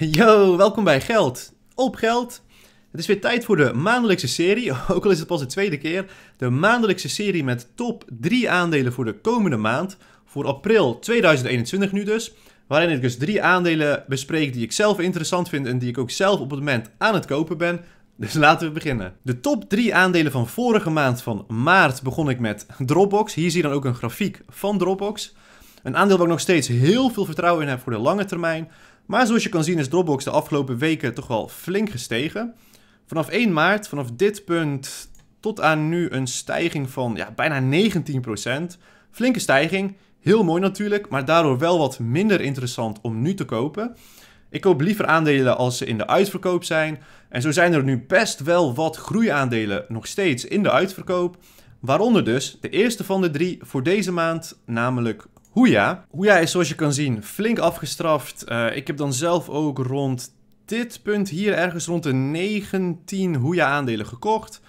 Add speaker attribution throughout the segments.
Speaker 1: Yo, welkom bij Geld op Geld. Het is weer tijd voor de maandelijkse serie, ook al is het pas de tweede keer. De maandelijkse serie met top 3 aandelen voor de komende maand, voor april 2021 nu dus. Waarin ik dus drie aandelen bespreek die ik zelf interessant vind en die ik ook zelf op het moment aan het kopen ben. Dus laten we beginnen. De top 3 aandelen van vorige maand van maart begon ik met Dropbox. Hier zie je dan ook een grafiek van Dropbox. Een aandeel waar ik nog steeds heel veel vertrouwen in heb voor de lange termijn. Maar zoals je kan zien is Dropbox de afgelopen weken toch wel flink gestegen. Vanaf 1 maart, vanaf dit punt tot aan nu een stijging van ja, bijna 19%. Flinke stijging, heel mooi natuurlijk, maar daardoor wel wat minder interessant om nu te kopen. Ik koop liever aandelen als ze in de uitverkoop zijn. En zo zijn er nu best wel wat groeiaandelen nog steeds in de uitverkoop. Waaronder dus de eerste van de drie voor deze maand, namelijk Hoeja. Hoeja is zoals je kan zien flink afgestraft. Eh, ik heb dan zelf ook rond dit punt hier ergens rond de 19 Hoeja aandelen gekocht.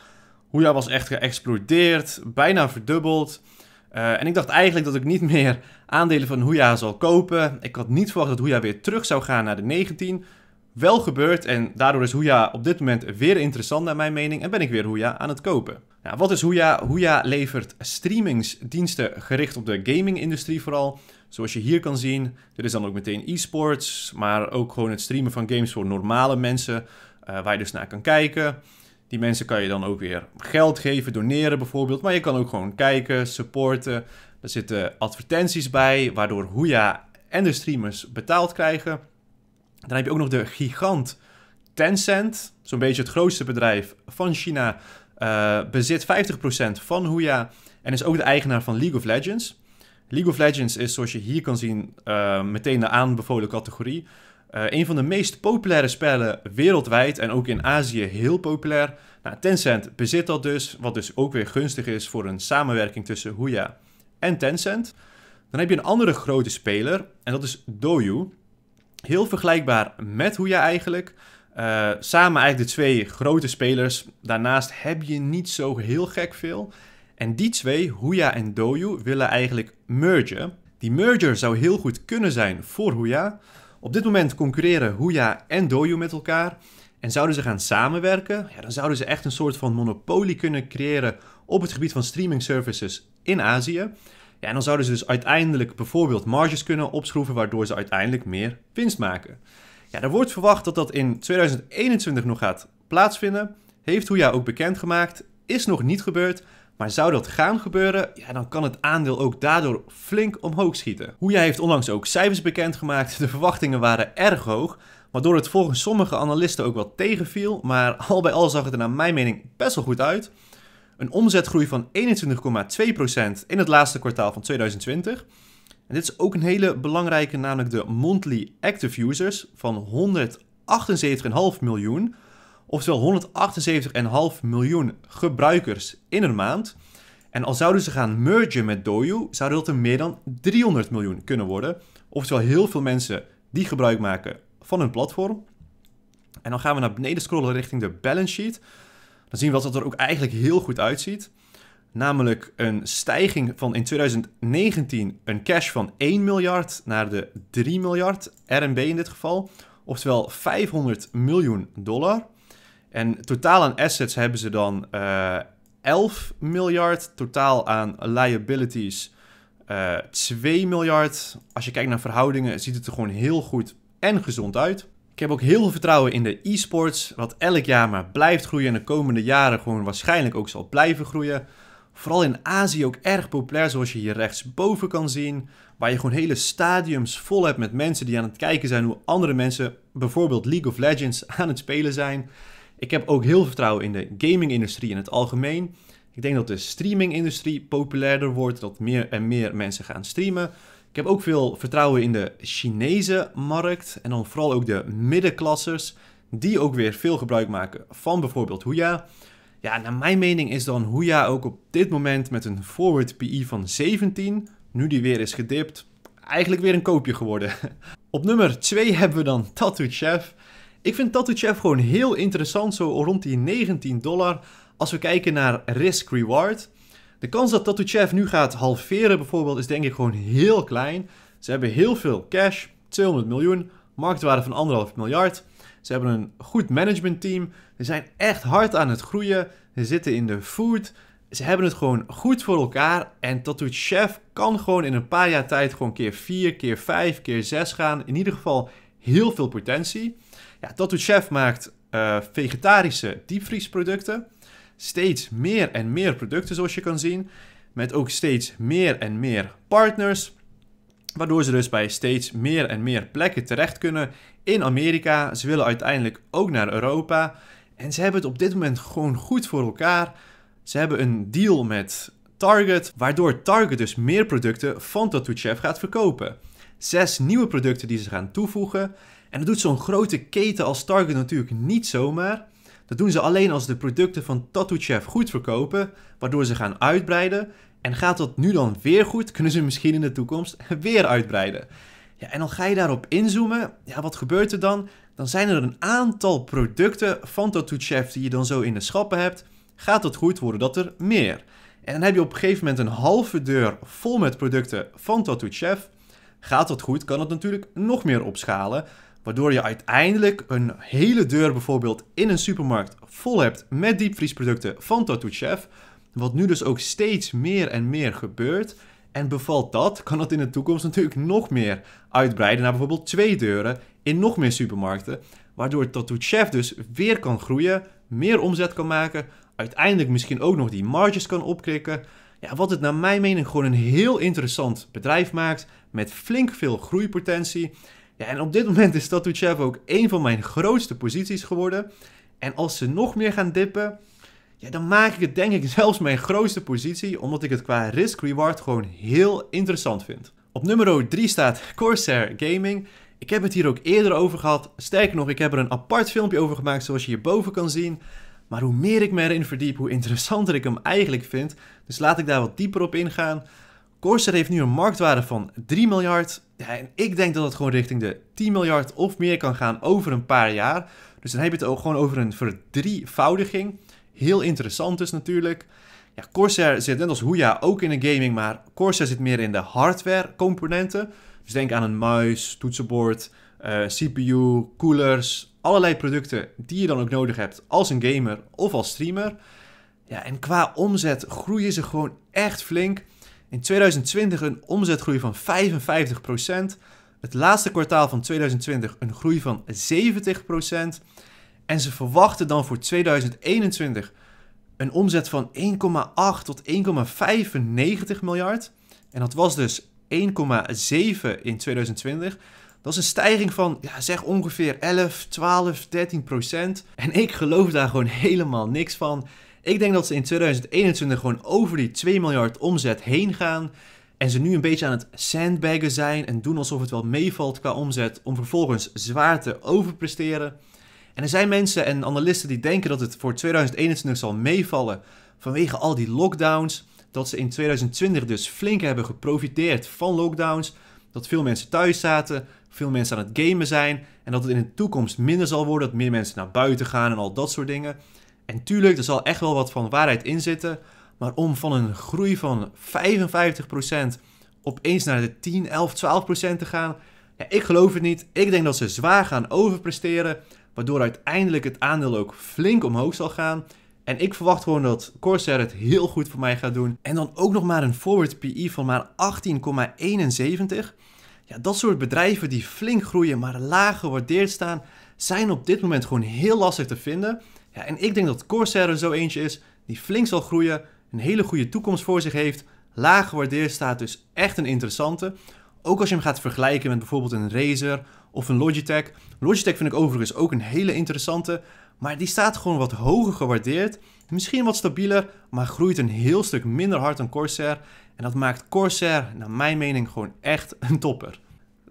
Speaker 1: Hoeja was echt geëxplodeerd, bijna verdubbeld. Eh, en ik dacht eigenlijk dat ik niet meer aandelen van Hoeja zal kopen. Ik had niet verwacht dat Hoeja weer terug zou gaan naar de 19. Wel gebeurd en daardoor is Hoeja op dit moment weer interessant naar mijn mening en ben ik weer Hoeja aan het kopen. Nou, wat is Huya? Huya levert streamingsdiensten gericht op de gaming-industrie vooral. Zoals je hier kan zien, dit is dan ook meteen e-sports, maar ook gewoon het streamen van games voor normale mensen, eh, waar je dus naar kan kijken. Die mensen kan je dan ook weer geld geven, doneren bijvoorbeeld, maar je kan ook gewoon kijken, supporten. Er zitten advertenties bij, waardoor Huya en de streamers betaald krijgen. Dan heb je ook nog de gigant Tencent, zo'n beetje het grootste bedrijf van China, eh, bezit 50% van Huya en is ook de eigenaar van League of Legends. League of Legends is, zoals je hier kan zien, eh, meteen de aanbevolen categorie. Eh, een van de meest populaire spellen wereldwijd en ook in Azië heel populair. Nou, Tencent bezit dat dus, wat dus ook weer gunstig is voor een samenwerking tussen Huya en Tencent. Dan heb je een andere grote speler en dat is Douyu. Heel vergelijkbaar met Huya eigenlijk. Eh, samen eigenlijk de twee grote spelers. Daarnaast heb je niet zo heel gek veel. En die twee, Huya en Doju, willen eigenlijk mergen. Die merger zou heel goed kunnen zijn voor Huya. Op dit moment concurreren Huya en Doju met elkaar. En zouden ze gaan samenwerken, ja, dan zouden ze echt een soort van monopolie kunnen creëren op het gebied van streaming services in Azië. Ja, en dan zouden ze dus uiteindelijk bijvoorbeeld marges kunnen opschroeven, waardoor ze uiteindelijk meer winst maken. Ja, er wordt verwacht dat dat in 2021 nog gaat plaatsvinden. Heeft Hoeja ook bekendgemaakt. Is nog niet gebeurd. Maar zou dat gaan gebeuren, ja, dan kan het aandeel ook daardoor flink omhoog schieten. Hoeja heeft onlangs ook cijfers bekendgemaakt. De verwachtingen waren erg hoog. Waardoor het volgens sommige analisten ook wel tegenviel. Maar al bij al zag het er naar mijn mening best wel goed uit. Een omzetgroei van 21,2% in het laatste kwartaal van 2020. En dit is ook een hele belangrijke, namelijk de monthly active users van 178,5 miljoen. Oftewel 178,5 miljoen gebruikers in een maand. En al zouden ze gaan mergen met Doju, zouden dat er meer dan 300 miljoen kunnen worden. Oftewel heel veel mensen die gebruik maken van hun platform. En dan gaan we naar beneden scrollen richting de balance sheet. Dan zien we dat het er ook eigenlijk heel goed uitziet. Namelijk een stijging van in 2019 een cash van 1 miljard naar de 3 miljard, RMB in dit geval. Oftewel 500 miljoen dollar. En totaal aan assets hebben ze dan uh, eh, 11 miljard. Totaal aan liabilities uh, eh, 2 miljard. Als je kijkt naar verhoudingen, ziet het er gewoon heel goed en gezond uit. Ik heb ook heel veel vertrouwen in de e-sports, wat elk jaar maar blijft groeien en de komende jaren gewoon waarschijnlijk ook zal blijven groeien vooral in Azië ook erg populair, zoals je hier rechtsboven kan zien. Waar je gewoon hele stadiums vol hebt met mensen die aan het kijken zijn hoe andere mensen, bijvoorbeeld League of Legends, aan het spelen zijn. Ik heb ook heel vertrouwen in de gaming-industrie in het algemeen. Ik denk dat de streaming-industrie populairder wordt, dat meer en meer mensen gaan streamen. Ik heb ook veel vertrouwen in de Chinese markt en dan vooral ook de middenklassers, die ook weer veel gebruik maken van bijvoorbeeld Huya. Ja, naar mijn mening is dan Hoeja ook op dit moment met een forward PI e van 17, nu die weer is gedipt, eigenlijk weer een koopje geworden. Op nummer 2 hebben we dan Chef. Ik vind Chef gewoon heel interessant, zo rond die 19 dollar. Als we kijken naar risk-reward. De kans dat Chef nu gaat halveren bijvoorbeeld is denk ik gewoon heel klein. Ze hebben heel veel cash, 200 miljoen, marktwaarde van 1,5 miljard. Ze hebben een goed managementteam. Ze zijn echt hard aan het groeien. Ze zitten in de food. Ze hebben het gewoon goed voor elkaar. En Tattoo Chef kan gewoon in een paar jaar tijd gewoon keer 4, keer 5, keer 6 gaan. In ieder geval heel veel potentie. Ja, Chef maakt eh, vegetarische diepvriesproducten. Steeds meer en meer producten zoals je kan zien. Met ook steeds meer en meer partners. Waardoor ze dus bij steeds meer en meer plekken terecht kunnen in Amerika. Ze willen uiteindelijk ook naar Europa. En ze hebben het op dit moment gewoon goed voor elkaar. Ze hebben een deal met Target, waardoor Target dus meer producten van Tattoo Chef gaat verkopen. Zes nieuwe producten die ze gaan toevoegen. En dat doet zo'n grote keten als Target natuurlijk niet zomaar. Dat doen ze alleen als de producten van Tattoo Chef goed verkopen, waardoor ze gaan uitbreiden. En gaat dat nu dan weer goed, kunnen ze misschien in de toekomst weer uitbreiden. Ja, en dan ga je daarop inzoomen. Ja, wat gebeurt er dan? Dan zijn er een aantal producten van Tattoo Chef die je dan zo in de schappen hebt. Gaat dat goed, worden dat er meer. En dan heb je op een gegeven moment een halve deur vol met producten van Tattoo Chef. Gaat dat goed, kan het natuurlijk nog meer opschalen. Waardoor je uiteindelijk een hele deur bijvoorbeeld in een supermarkt vol hebt met diepvriesproducten van Tattoo Chef. Wat nu dus ook steeds meer en meer gebeurt. En bevalt dat, kan dat in de toekomst natuurlijk nog meer uitbreiden naar bijvoorbeeld twee deuren in nog meer supermarkten. Waardoor Tattoo Chef dus weer kan groeien, meer omzet kan maken, uiteindelijk misschien ook nog die marges kan opkrikken. Ja, wat het naar mijn mening gewoon een heel interessant bedrijf maakt met flink veel groeipotentie. Ja, en op dit moment is Tattoo Chef ook een van mijn grootste posities geworden. En als ze nog meer gaan dippen, ja, dan maak ik het denk ik zelfs mijn grootste positie, omdat ik het qua risk-reward gewoon heel interessant vind. Op nummer 3 staat Corsair Gaming. Ik heb het hier ook eerder over gehad. Sterker nog, ik heb er een apart filmpje over gemaakt zoals je hierboven kan zien. Maar hoe meer ik me erin verdiep, hoe interessanter ik hem eigenlijk vind. Dus laat ik daar wat dieper op ingaan. Corsair heeft nu een marktwaarde van 3 miljard. Ja, en ik denk dat het gewoon richting de 10 miljard of meer kan gaan over een paar jaar. Dus dan heb je het ook gewoon over een verdrievoudiging heel interessant is natuurlijk. Ja, Corsair zit net als Huya ook in de gaming, maar Corsair zit meer in de hardware componenten. Dus denk aan een muis, toetsenbord, eh, CPU, coolers, allerlei producten die je dan ook nodig hebt als een gamer of als streamer. Ja, en qua omzet groeien ze gewoon echt flink. In 2020 een omzetgroei van 55%. Het laatste kwartaal van 2020 een groei van 70%. En ze verwachten dan voor 2021 een omzet van 1,8 tot 1,95 miljard. En dat was dus 1,7 in 2020. Dat is een stijging van ja, zeg ongeveer 11, 12, 13 procent. En ik geloof daar gewoon helemaal niks van. Ik denk dat ze in 2021 gewoon over die 2 miljard omzet heen gaan. En ze nu een beetje aan het sandbaggen zijn en doen alsof het wel meevalt qua omzet. Om vervolgens zwaar te overpresteren. En er zijn mensen en analisten die denken dat het voor 2021 zal meevallen vanwege al die lockdowns. Dat ze in 2020 dus flink hebben geprofiteerd van lockdowns. Dat veel mensen thuis zaten, veel mensen aan het gamen zijn. En dat het in de toekomst minder zal worden, dat meer mensen naar buiten gaan en al dat soort dingen. En tuurlijk, er zal echt wel wat van waarheid in zitten. Maar om van een groei van 55% opeens naar de 10, 11, 12% te gaan. Ja, ik geloof het niet. Ik denk dat ze zwaar gaan overpresteren. Waardoor uiteindelijk het aandeel ook flink omhoog zal gaan. En ik verwacht gewoon dat Corsair het heel goed voor mij gaat doen. En dan ook nog maar een forward PE van maar 18,71. Ja, dat soort bedrijven die flink groeien, maar laag gewaardeerd staan, zijn op dit moment gewoon heel lastig te vinden. Ja, en ik denk dat Corsair er zo eentje is die flink zal groeien, een hele goede toekomst voor zich heeft, laag gewaardeerd staat, dus echt een interessante. Ook als je hem gaat vergelijken met bijvoorbeeld een Razer of een Logitech. Logitech vind ik overigens ook een hele interessante, maar die staat gewoon wat hoger gewaardeerd. Misschien wat stabieler, maar groeit een heel stuk minder hard dan Corsair. En dat maakt Corsair, naar mijn mening, gewoon echt een topper.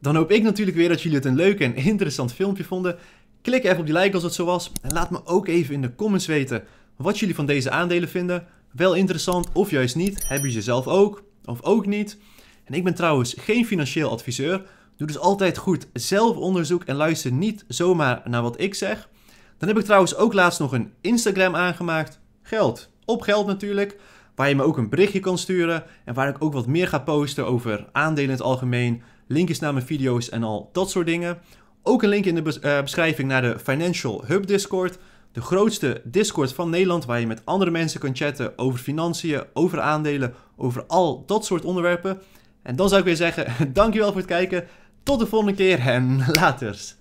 Speaker 1: Dan hoop ik natuurlijk weer dat jullie het een leuk en interessant filmpje vonden. Klik even op die like als het zo was. En laat me ook even in de comments weten wat jullie van deze aandelen vinden. Wel interessant of juist niet. Hebben jullie ze zelf ook? Of ook niet? En ik ben trouwens geen financieel adviseur, Doe dus altijd goed zelf onderzoek en luister niet zomaar naar wat ik zeg. Dan heb ik trouwens ook laatst nog een Instagram aangemaakt. Geld. Op geld natuurlijk. Waar je me ook een berichtje kan sturen. En waar ik ook wat meer ga posten over aandelen in het algemeen. Linkjes naar mijn video's en al dat soort dingen. Ook een link in de eh, beschrijving naar de Financial Hub Discord. De grootste Discord van Nederland waar je met andere mensen kan chatten over financiën, over aandelen, over al dat soort onderwerpen. En dan zou ik weer zeggen, dankjewel voor het kijken. Tot de volgende keer en laters.